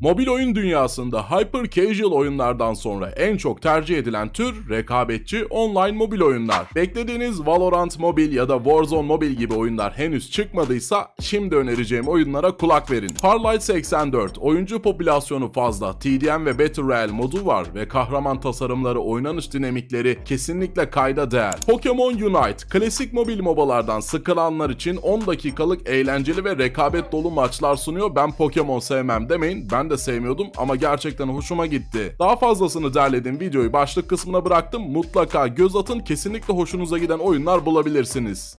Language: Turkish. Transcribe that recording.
Mobil oyun dünyasında hyper casual oyunlardan sonra en çok tercih edilen tür rekabetçi online mobil oyunlar. Beklediğiniz Valorant Mobil ya da Warzone Mobil gibi oyunlar henüz çıkmadıysa şimdi önereceğim oyunlara kulak verin. Farlight 84 oyuncu popülasyonu fazla, TDM ve Battle Royale modu var ve kahraman tasarımları, oynanış dinamikleri kesinlikle kayda değer. Pokemon Unite klasik mobil mobalardan sıkılanlar için 10 dakikalık eğlenceli ve rekabet dolu maçlar sunuyor. Ben Pokemon sevmem demeyin. Ben de sevmiyordum ama gerçekten hoşuma gitti. Daha fazlasını derledim videoyu başlık kısmına bıraktım. Mutlaka göz atın kesinlikle hoşunuza giden oyunlar bulabilirsiniz.